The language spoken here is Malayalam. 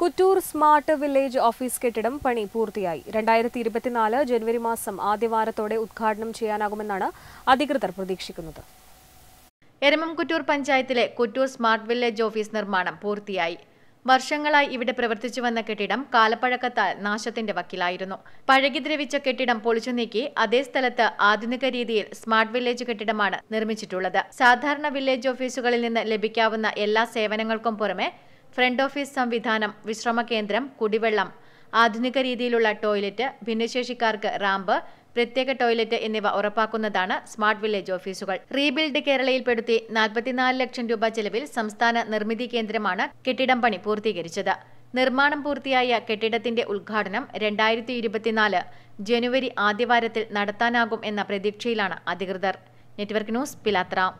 കുറ്റൂർ സ്മാർട്ട് വില്ലേജ് ഓഫീസ് കെട്ടിടം പണി പൂർത്തിയായി രണ്ടായിരത്തി ഇരുപത്തിനാല് ജനുവരി മാസം ആദ്യവാരത്തോടെ ഉദ്ഘാടനം ചെയ്യാനാകുമെന്നാണ് അധികൃതർ പ്രതീക്ഷിക്കുന്നത് എരമം കുറ്റൂർ പഞ്ചായത്തിലെ കുറ്റൂർ സ്മാർട്ട് വില്ലേജ് ഓഫീസ് നിർമ്മാണം പൂർത്തിയായി വർഷങ്ങളായി ഇവിടെ പ്രവർത്തിച്ചു വന്ന കെട്ടിടം കാലപ്പഴക്കത്താൽ നാശത്തിന്റെ വക്കിലായിരുന്നു പഴകി ദ്രവിച്ച കെട്ടിടം പൊളിച്ചു നീക്കി അതേ സ്ഥലത്ത് ആധുനിക രീതിയിൽ സ്മാർട്ട് വില്ലേജ് കെട്ടിടമാണ് നിർമ്മിച്ചിട്ടുള്ളത് സാധാരണ വില്ലേജ് ഓഫീസുകളിൽ നിന്ന് ലഭിക്കാവുന്ന എല്ലാ സേവനങ്ങൾക്കും പുറമെ ഫ്രണ്ട് ഓഫീസ് സംവിധാനം വിശ്രമ കേന്ദ്രം കുടിവെള്ളം ആധുനിക രീതിയിലുള്ള ടോയ്ലറ്റ് ഭിന്നശേഷിക്കാർക്ക് റാമ്പ് പ്രത്യേക ടോയ്ലറ്റ് എന്നിവ ഉറപ്പാക്കുന്നതാണ് സ്മാർട്ട് വില്ലേജ് ഓഫീസുകൾ റീബിൽഡ് കേരളയിൽപ്പെടുത്തി നാൽപ്പത്തിനാല് ലക്ഷം രൂപ ചെലവിൽ സംസ്ഥാന നിർമ്മിതി കേന്ദ്രമാണ് കെട്ടിടം പണി പൂർത്തീകരിച്ചത് നിർമ്മാണം പൂർത്തിയായ കെട്ടിടത്തിന്റെ ഉദ്ഘാടനം രണ്ടായിരത്തി ഇരുപത്തിനാല് ജനുവരി ആദ്യവാരത്തിൽ നടത്താനാകും എന്ന പ്രതീക്ഷയിലാണ് അധികൃതർ നെറ്റ്വർക്ക് ന്യൂസ് പിലാത്ര